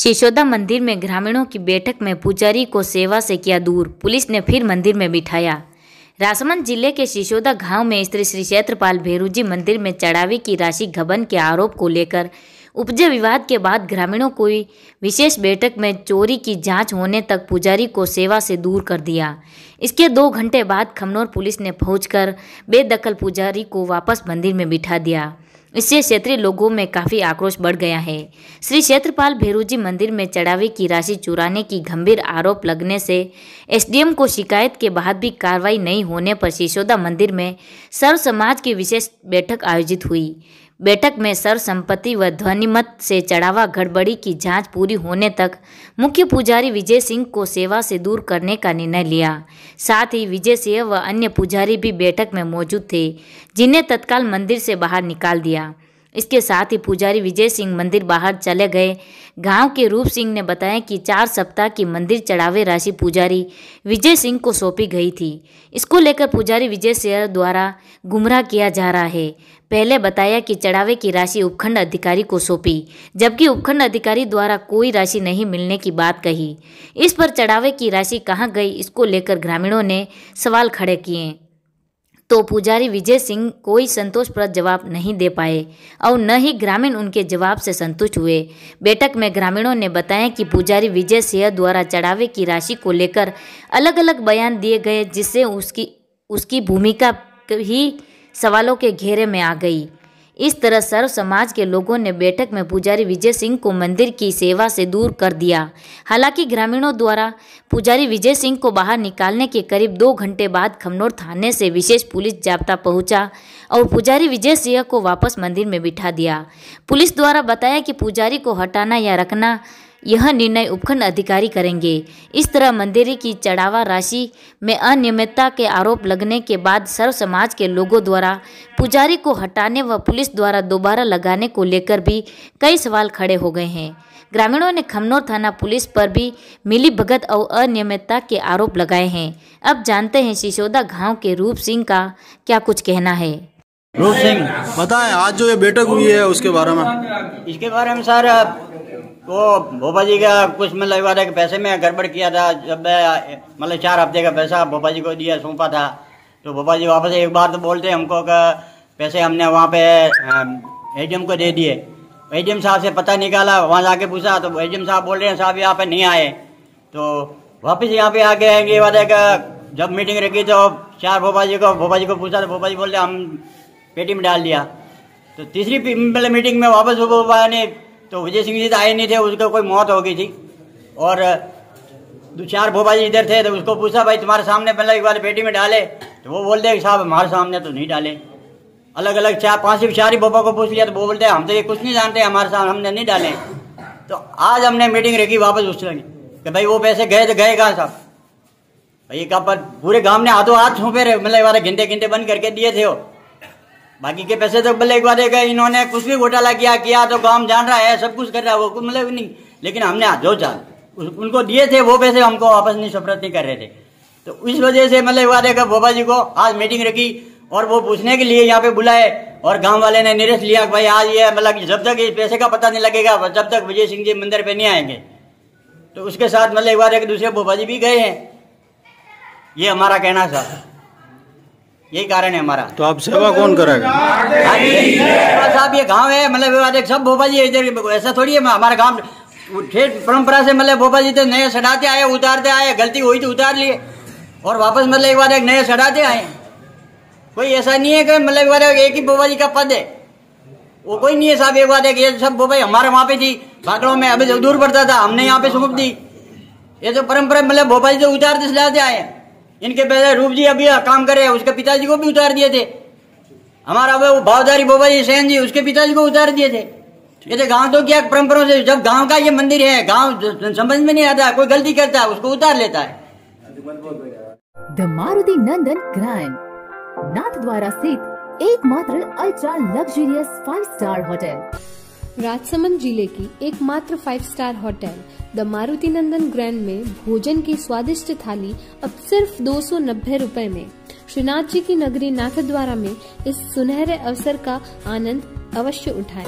शिशोदा मंदिर में ग्रामीणों की बैठक में पुजारी को सेवा से किया दूर पुलिस ने फिर मंदिर में बिठाया राजसमंद जिले के शिशोदा गांव में स्त्री श्री क्षेत्रपाल भेरूजी मंदिर में चढ़ावे की राशि गबन के आरोप को लेकर उपजे विवाद के बाद ग्रामीणों को विशेष बैठक में चोरी की जांच होने तक पुजारी को सेवा से दूर कर दिया इसके दो घंटे बाद खमनौर पुलिस ने पहुंचकर बेदखल पुजारी को वापस मंदिर में बिठा दिया इससे क्षेत्रीय लोगों में काफी आक्रोश बढ़ गया है श्री क्षेत्रपाल भेरूजी मंदिर में चढ़ावे की राशि चुराने की गंभीर आरोप लगने से एसडीएम को शिकायत के बाद भी कार्रवाई नहीं होने पर सिसोदा मंदिर में सर्व समाज की विशेष बैठक आयोजित हुई बैठक में सर्वसम्पत्ति व ध्वनिमत से चढ़ावा गड़बड़ी की जांच पूरी होने तक मुख्य पुजारी विजय सिंह को सेवा से दूर करने का निर्णय लिया साथ ही विजय सिंह व अन्य पुजारी भी बैठक में मौजूद थे जिन्हें तत्काल मंदिर से बाहर निकाल दिया इसके साथ ही पुजारी विजय सिंह मंदिर बाहर चले गए गांव के रूप सिंह ने बताया कि चार सप्ताह की मंदिर चढ़ावे राशि पुजारी विजय सिंह को सौंपी गई थी इसको लेकर पुजारी विजय सिंह द्वारा गुमराह किया जा रहा है पहले बताया कि चढ़ावे की राशि उपखंड अधिकारी को सौंपी जबकि उपखंड अधिकारी द्वारा कोई राशि नहीं मिलने की बात कही इस पर चढ़ावे की राशि कहाँ गई इसको लेकर ग्रामीणों ने सवाल खड़े किए तो पुजारी विजय सिंह कोई संतोषप्रद जवाब नहीं दे पाए और न ही ग्रामीण उनके जवाब से संतुष्ट हुए बैठक में ग्रामीणों ने बताया कि पुजारी विजय सिंह द्वारा चढ़ावे की राशि को लेकर अलग अलग बयान दिए गए जिससे उसकी उसकी भूमिका ही सवालों के घेरे में आ गई इस तरह सर्व समाज के लोगों ने बैठक में पुजारी विजय सिंह को मंदिर की सेवा से दूर कर दिया हालांकि ग्रामीणों द्वारा पुजारी विजय सिंह को बाहर निकालने के करीब दो घंटे बाद खमनौर थाने से विशेष पुलिस जाब्ता पहुंचा और पुजारी विजय सिंह को वापस मंदिर में बिठा दिया पुलिस द्वारा बताया कि पुजारी को हटाना या रखना यह निर्णय उपखंड अधिकारी करेंगे इस तरह मंदिर की चढ़ावा राशि में अनियमितता के आरोप लगने के बाद सर्व समाज के लोगों द्वारा पुजारी को हटाने व पुलिस द्वारा दोबारा लगाने को लेकर भी कई सवाल खड़े हो गए हैं ग्रामीणों ने खमनौर थाना पुलिस पर भी मिली भगत और अनियमितता के आरोप लगाए हैं अब जानते हैं सिसोदा गांव के रूप सिंह का क्या कुछ कहना है रूप सिंह बताएं आज जो ये बैठक हुई है उसके बारे में इसके बारे में सर तो भोपा जी का कुछ में लगवा था कि पैसे में गड़बड़ किया था जब मैं मतलब चार हफ्ते का पैसा भोपा जी को दिया सौंपा था तो भोपा जी वापस एक बार तो बोलते हमको का पैसे हमने वहाँ पे एजीएम को दे दिए एजीएम साहब से पता निकाला वहाँ जाके पूछा तो एजीएम साहब बोल रहे हैं साहब यहाँ पे नहीं आए तो वापस यहाँ पे आके आएंगे ये बात है कि जब मीटिंग रखी तो चार भोपा जी को भोपा जी को पूछा तो भोपा जी बोलते हम पेटी में डाल दिया तो तीसरी मतलब मीटिंग में वापस भोपा ने तो विजय सिंह जी तो आए नहीं थे उसको कोई मौत हो गई थी और दो चार भोपा जी इधर थे तो उसको पूछा भाई तुम्हारे सामने मतलब एक बार पेटी में डाले तो वो बोलते साहब हमारे सामने तो नहीं डाले अलग अलग चार पांच ही चार ही भोपा को पूछ लिया तो वो बोलते हम तो ये कुछ नहीं जानते हमारे सामने हमने नहीं डाले तो आज हमने मीटिंग रखी वापस उस समय कि भाई वो पैसे गए तो गए कहाँ साहब भाई कहा पर पूरे गांव ने हाथों हाथ छूपे रहे मतलब हमारे घंटे घंटे बंद करके दिए थे वो बाकी के पैसे तो भले एक बार एक इन्होंने कुछ भी घोटाला किया किया तो काम जान रहा है सब कुछ कर रहा है वो मतलब नहीं लेकिन हमने जो चाल उनको दिए थे वो पैसे हमको वापस नहीं सफरत नहीं कर रहे थे तो इस वजह से मतलब एक बार देखा बोबा जी को आज मीटिंग रखी और वो पूछने के लिए यहाँ पे बुलाए और गांव वाले ने निरस्त लिया भाई आज ये मतलब जब तक इस पैसे का पता नहीं लगेगा जब तक विजय सिंह जी मंदिर पे नहीं आएंगे तो उसके साथ मतलब एक बार एक दूसरे बोबा जी भी गए हैं ये हमारा कहना था यही कारण है हमारा तो आप सेवा कौन करेगा हाँ साहब ये गांव है मतलब सब भोपाल जी इधर ऐसा थोड़ी है हमारा गांव ठेठ परंपरा से मतलब भोपाल जी तो नए सड़ाते आए उतारते आए गलती हुई तो उतार लिए और वापस मतलब एक बार एक नए सड़ाते आए कोई ऐसा नहीं है कि मतलब एक बार एक ही भोपाल जी का पद है वो कोई नहीं है साहब एक बात एक ये सब भोपाल हमारे वहाँ पे थी भाकड़ों में अभी तो दूर पड़ता था हमने यहाँ पे सौंप दी ये तो परंपरा मतलब भोपाल जी तो उतारते सड़ाते आए हैं इनके पहले रूप जी अभी काम कर रहे हैं उसके पिताजी को भी उतार दिए थे हमारा वो भावधारी बोबा जी सैन जी उसके पिताजी को उतार दिए थे तो गांव तो क्या परंपरा से जब गांव का ये मंदिर है गांव समझ में नहीं आता कोई गलती करता है उसको उतार लेता है the Maruti Nandan Grand Nathdwara स्थित एकमात्र ultra luxurious five star hotel Rajsamand जिले की एकमात्र five star hotel the Maruti Nandan Grand में भोजन की स्वादिष्ट थाली अब सिर्फ दो सौ नब्बे रूपए में श्रीनाथ जी की नगरी नाथ द्वारा में इस सुनहरे अवसर का आनंद अवश्य उठाएं।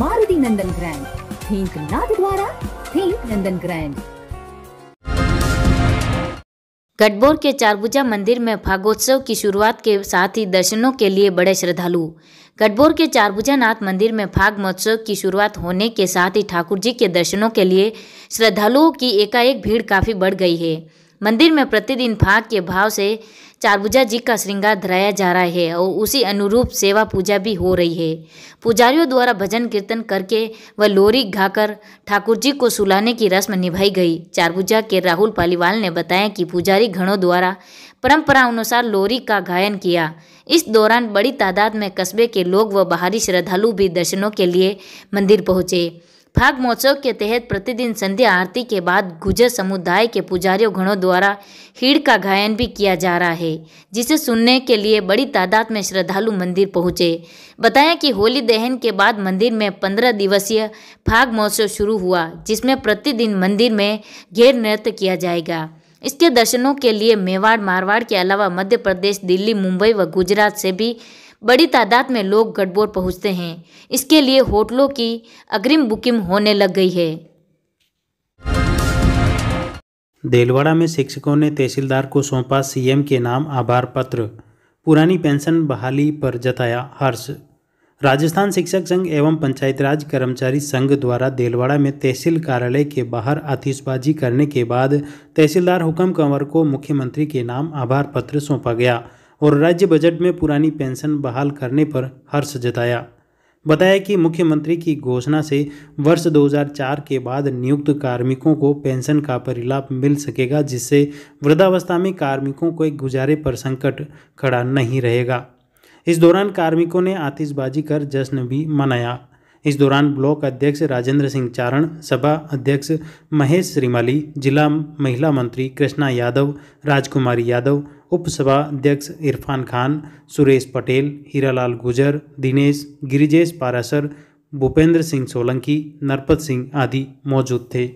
मारुति नंदन ग्रैंड थिंक नाथ द्वारा थिंक नंदन ग्रैंड गठबोर के चारभुजा मंदिर में फागोत्सव की शुरुआत के साथ ही दर्शनों के लिए बड़े श्रद्धालु गठबोर के चारभुजा नाथ मंदिर में फाग महोत्सव की शुरुआत होने के साथ ही ठाकुर जी के दर्शनों के लिए श्रद्धालुओं की एकाएक भीड़ काफ़ी बढ़ गई है मंदिर में प्रतिदिन फाग के भाव से चारभुजा जी का श्रृंगार धराया जा रहा है और उसी अनुरूप सेवा पूजा भी हो रही है पुजारियों द्वारा भजन कीर्तन करके व लोरी गाकर ठाकुर जी को सुलाने की रस्म निभाई गई चारभुजा के राहुल पालीवाल ने बताया कि पुजारी घणों द्वारा परंपरा अनुसार लोरी का गायन किया इस दौरान बड़ी तादाद में कस्बे के लोग व बाहरी श्रद्धालु भी दर्शनों के लिए मंदिर पहुंचे फाग महोत्सव के तहत प्रतिदिन संध्या आरती के बाद गुजर समुदाय के पुजारियों घरों द्वारा हीड़ का गायन भी किया जा रहा है जिसे सुनने के लिए बड़ी तादाद में श्रद्धालु मंदिर पहुंचे बताया कि होली दहन के बाद मंदिर में पंद्रह दिवसीय फाग महोत्सव शुरू हुआ जिसमें प्रतिदिन मंदिर में घेर नृत्य किया जाएगा इसके दर्शनों के लिए मेवाड़ मारवाड़ के अलावा मध्य प्रदेश दिल्ली मुंबई व गुजरात से भी बड़ी तादाद में लोग गठबोर पहुंचते हैं इसके लिए होटलों की अग्रिम बुकिंग होने लग गई है देलवाड़ा में शिक्षकों ने तहसीलदार को सौंपा सीएम के नाम आभार पत्र पुरानी पेंशन बहाली पर जताया हर्ष राजस्थान शिक्षक संघ एवं पंचायत राज कर्मचारी संघ द्वारा देलवाड़ा में तहसील कार्यालय के बाहर आतिशबाजी करने के बाद तहसीलदार हुक्म कंवर को मुख्यमंत्री के नाम आभार पत्र सौंपा गया और राज्य बजट में पुरानी पेंशन बहाल करने पर हर्ष जताया बताया कि मुख्यमंत्री की घोषणा से वर्ष 2004 के बाद नियुक्त कार्मिकों को पेंशन का परिलाभ मिल सकेगा जिससे वृद्धावस्था में कार्मिकों एक गुजारे पर संकट खड़ा नहीं रहेगा इस दौरान कार्मिकों ने आतिशबाजी कर जश्न भी मनाया इस दौरान ब्लॉक अध्यक्ष राजेंद्र सिंह चारण सभा अध्यक्ष महेश श्रीमाली जिला महिला मंत्री कृष्णा यादव राजकुमारी यादव उपसभा अध्यक्ष इरफान खान सुरेश पटेल हीरालाल गुजर दिनेश गिरिजेश पारासर भूपेंद्र सिंह सोलंकी नरपत सिंह आदि मौजूद थे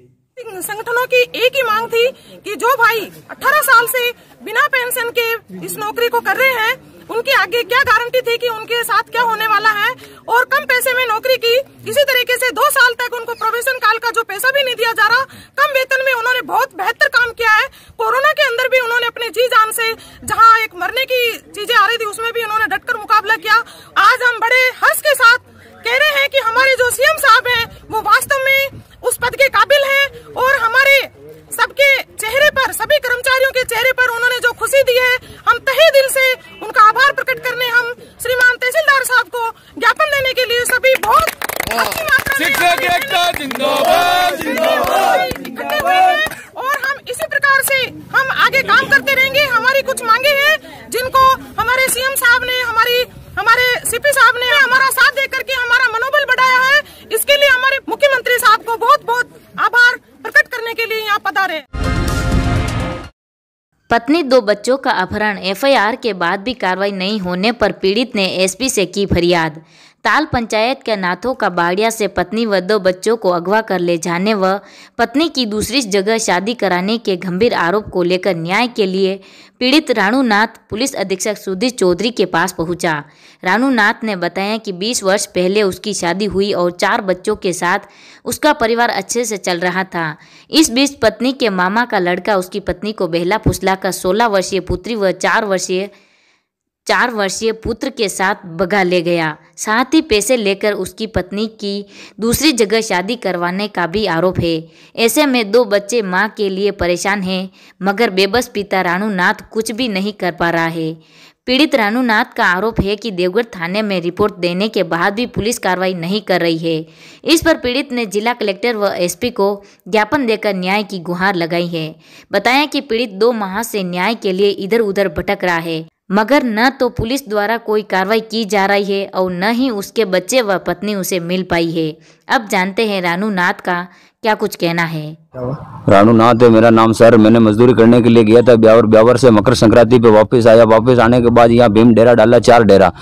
संगठनों की एक ही मांग थी कि जो भाई 18 साल से बिना पेंशन के इस नौकरी को कर रहे हैं उनकी आगे क्या गारंटी थी कि उनके साथ क्या होने वाला है और कम पैसे में नौकरी की इसी तरीके से दो साल तक उनको प्रोफेशन काल का जो पैसा भी नहीं दिया जा रहा कम वेतन में उन्होंने बहुत बेहतर काम किया है कोरोना के अंदर भी उन्होंने अपने जी जान से जहाँ एक शिक्षक एकता जिंदाबाद जिंदाबाद और हम इसी प्रकार से हम आगे काम करते रहेंगे हमारी कुछ मांगे हैं जिनको हमारे सीएम साहब ने हमारी हमारे सीपी साहब ने हमारा साथ देकर के हमारा मनोबल बढ़ाया है इसके लिए हमारे मुख्यमंत्री साहब को बहुत बहुत आभार प्रकट करने के लिए यहाँ पधारे पत्नी दो बच्चों का अपहरण एफआईआर के बाद भी कार्रवाई नहीं होने पर पीड़ित ने एसपी से की फरियाद ताल पंचायत के नाथों का बाड़िया से पत्नी व दो बच्चों को अगवा कर ले जाने व पत्नी की दूसरी जगह शादी कराने के गंभीर आरोप को लेकर न्याय के लिए पीड़ित रानूनाथ पुलिस अधीक्षक सुधीर चौधरी के पास पहुंचा रानूनाथ ने बताया कि 20 वर्ष पहले उसकी शादी हुई और चार बच्चों के साथ उसका परिवार अच्छे से चल रहा था इस बीच पत्नी के मामा का लड़का उसकी पत्नी को बेहला फुसला कर सोलह वर्षीय पुत्री व चार वर्षीय चार वर्षीय पुत्र के साथ बगा ले गया साथ ही पैसे लेकर उसकी पत्नी की दूसरी जगह शादी करवाने का भी आरोप है ऐसे में दो बच्चे माँ के लिए परेशान हैं मगर बेबस पिता रानूनाथ कुछ भी नहीं कर पा रहा है पीड़ित रानूनाथ का आरोप है कि देवगढ़ थाने में रिपोर्ट देने के बाद भी पुलिस कार्रवाई नहीं कर रही है इस पर पीड़ित ने जिला कलेक्टर व एसपी को ज्ञापन देकर न्याय की गुहार लगाई है बताया कि पीड़ित दो माह से न्याय के लिए इधर उधर भटक रहा है मगर न तो पुलिस द्वारा कोई कार्रवाई की जा रही है और न ही उसके बच्चे व पत्नी उसे मिल पाई है अब जानते हैं रानू नाथ का क्या कुछ कहना है रानू नाथ है मेरा नाम सर मैंने मजदूरी करने के लिए गया था ब्यावर ब्यावर से मकर संक्रांति पे वापस आया वापस आने के बाद यहाँ भीम डेरा डाला चार डेरा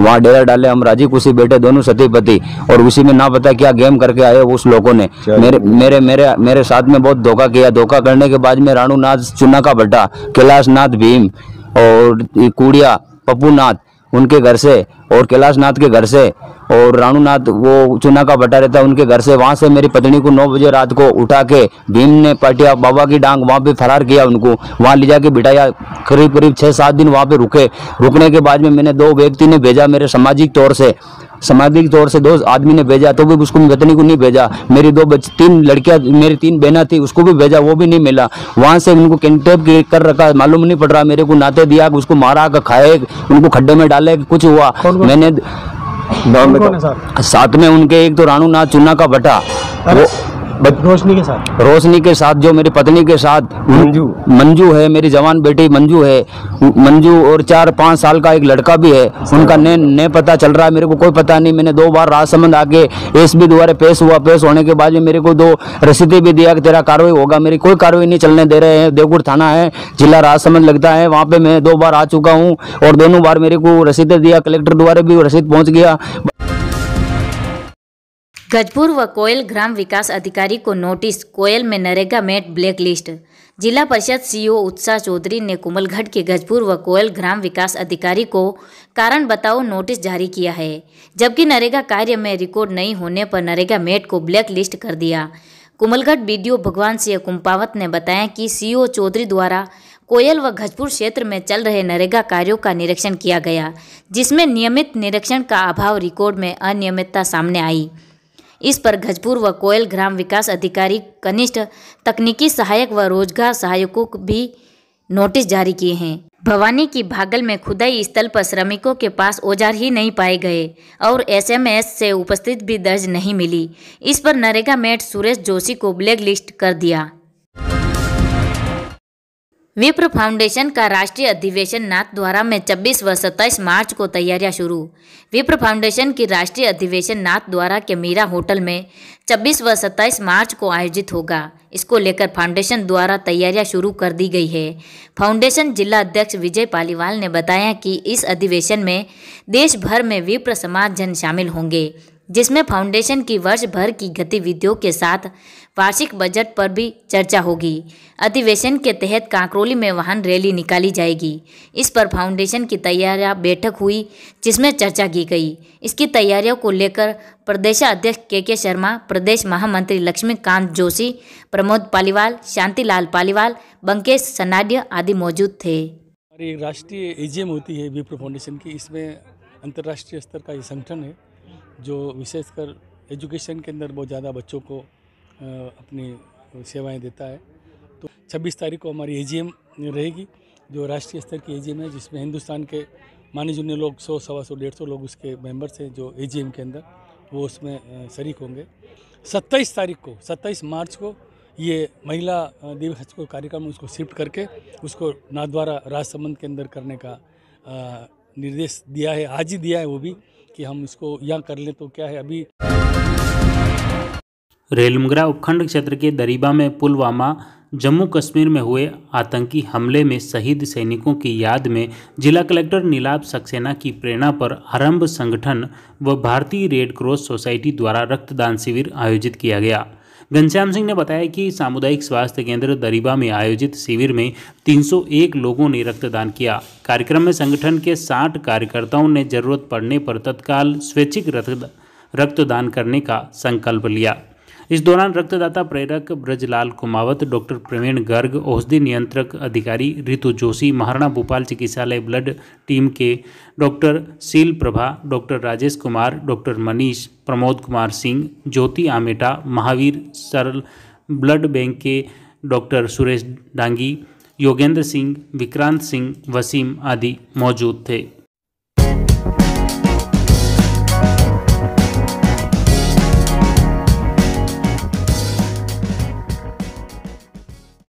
वहाँ डेरा डाले हम राजी कुशी बेटे दोनों सती पति और उसी में ना पता क्या गेम करके आए उस लोगों ने मेरे मेरे मेरे मेरे साथ में बहुत धोखा किया धोखा करने के बाद में रानू नाथ चुना का भट्टा कैलाश नाथ भीम और कुड़िया पप्पू नाथ उनके घर से और कैलाश नाथ के घर से और रानूनाथ वो चुना का बटा रहता है उनके घर से वहाँ से मेरी पत्नी को नौ बजे रात को उठा के भीम ने पटिया बाबा की डांग वहाँ पे फरार किया उनको वहाँ ले जाके बिठाया करीब करीब छः सात दिन वहाँ पे रुके रुकने के बाद में मैंने दो व्यक्ति ने भेजा मेरे सामाजिक तौर से सामाजिक तौर से दो आदमी ने भेजा तो भी उसको पत्नी को नहीं भेजा मेरी दो बच तीन लड़कियां मेरी तीन बहना थी उसको भी भेजा वो भी नहीं मिला वहाँ से उनको कैंटेप कर रखा मालूम नहीं पड़ रहा मेरे को नाते दिया उसको मारा खाए उनको खड्डे में डाले कुछ हुआ मैंने साथ में उनके एक तो रानू नाथ चुन्ना का बटा वो रोशनी के साथ रोशनी के साथ जो मेरी पत्नी के साथ मंजू मंजू है मेरी जवान बेटी मंजू है मंजू और चार पाँच साल का एक लड़का भी है उनका ने ने पता चल रहा है मेरे को कोई पता नहीं मैंने दो बार राजसमंद आके एस बी द्वारा पेश हुआ पेश होने के बाद मेरे को दो रसीदी भी दिया कि तेरा कार्रवाई होगा मेरी कोई कार्रवाई नहीं चलने दे रहे हैं देवगुड़ थाना है जिला राजसमंद लगता है वहाँ पे मैं दो बार आ चुका हूँ और दोनों बार मेरे को रसीदे दिया कलेक्टर द्वारा भी रसीद पहुँच गया गजपुर व कोयल ग्राम विकास अधिकारी को नोटिस कोयल में नरेगा मेट ब्लैक लिस्ट जिला परिषद सीईओ उत्साह चौधरी ने कुमलगढ़ के गजपुर व कोयल ग्राम विकास अधिकारी को कारण बताओ नोटिस जारी किया है जबकि नरेगा कार्य में रिकॉर्ड नहीं होने पर नरेगा मेट को ब्लैक लिस्ट कर दिया कुमलगढ़ बी भगवान सिंह कुंपावत ने बताया कि सी चौधरी द्वारा कोयल व घजपुर क्षेत्र में चल रहे नरेगा कार्यों का निरीक्षण किया गया जिसमें नियमित निरीक्षण का अभाव रिकॉर्ड में अनियमितता सामने आई इस पर गजपुर व कोयल ग्राम विकास अधिकारी कनिष्ठ तकनीकी सहायक व रोजगार सहायकों को भी नोटिस जारी किए हैं भवानी की भागल में खुदाई स्थल पर श्रमिकों के पास औजार ही नहीं पाए गए और एसएमएस से उपस्थित भी दर्ज नहीं मिली इस पर नरेगा मेट सुरेश जोशी को ब्लैक लिस्ट कर दिया विप्र फाउंडेशन का राष्ट्रीय अधिवेशन नाथद्वारा में 26 व 27 मार्च को तैयारियां शुरू विप्र फाउंडेशन की राष्ट्रीय अधिवेशन नाथद्वारा के मीरा होटल में 26 व 27 मार्च को आयोजित होगा इसको लेकर फाउंडेशन द्वारा तैयारियां शुरू कर दी गई है फाउंडेशन जिला अध्यक्ष विजय पालीवाल ने बताया कि इस अधिवेशन में देश भर में विप्र समाज जन शामिल होंगे जिसमें फाउंडेशन की वर्ष भर की गतिविधियों के साथ वार्षिक बजट पर भी चर्चा होगी अधिवेशन के तहत कांकरोली में वाहन रैली निकाली जाएगी इस पर फाउंडेशन की तैयारियां बैठक हुई जिसमें चर्चा की गई इसकी तैयारियों को लेकर प्रदेशाध्यक्ष के के शर्मा प्रदेश महामंत्री लक्ष्मीकांत जोशी प्रमोद पालीवाल शांतिलाल पालीवाल बंकेश सनाड्य आदि मौजूद थे राष्ट्रीय एजीएम होती है विप्रो फाउंडेशन की इसमें अंतर्राष्ट्रीय स्तर का ये संगठन है जो विशेषकर एजुकेशन के अंदर बहुत ज़्यादा बच्चों को अपनी सेवाएं देता है तो 26 तारीख को हमारी एजीएम रहेगी जो राष्ट्रीय स्तर की एजीएम है जिसमें हिंदुस्तान के माने जुने लोग सौ सवा सौ डेढ़ सौ लोग उसके मेंबर्स हैं जो एजीएम के अंदर वो उसमें शरीक होंगे 27 तारीख को 27 मार्च को ये महिला दिवस को कार्यक्रम उसको शिफ्ट करके उसको नाथद्वारा राजसमंद के अंदर करने का निर्देश दिया है आज ही दिया है वो भी कि हम इसको यहाँ कर लें तो क्या है अभी रेलमगरा उपखंड क्षेत्र के दरीबा में पुलवामा जम्मू कश्मीर में हुए आतंकी हमले में शहीद सैनिकों की याद में जिला कलेक्टर नीलाब सक्सेना की प्रेरणा पर आरंभ संगठन व भारतीय रेड क्रॉस सोसाइटी द्वारा रक्तदान शिविर आयोजित किया गया घनश्याम सिंह ने बताया कि सामुदायिक स्वास्थ्य केंद्र दरीबा में आयोजित शिविर में 301 लोगों ने रक्तदान किया कार्यक्रम में संगठन के 60 कार्यकर्ताओं ने जरूरत पड़ने पर तत्काल स्वैच्छिक रक्तदान करने का संकल्प लिया इस दौरान रक्तदाता प्रेरक ब्रजलाल कुमावत डॉक्टर प्रवीण गर्ग औषधि नियंत्रक अधिकारी ऋतु जोशी महाराणा भोपाल चिकित्सालय ब्लड टीम के doctor Sheel Prabha doctor Rajesh Kumar doctor Manish Pramod Kumar Singh Jyoti Ameta Mahavir Saral blood bank के डॉक्टर सुरेश डांगी योगेंद्र सिंह विक्रांत सिंह वसीम आदि मौजूद थे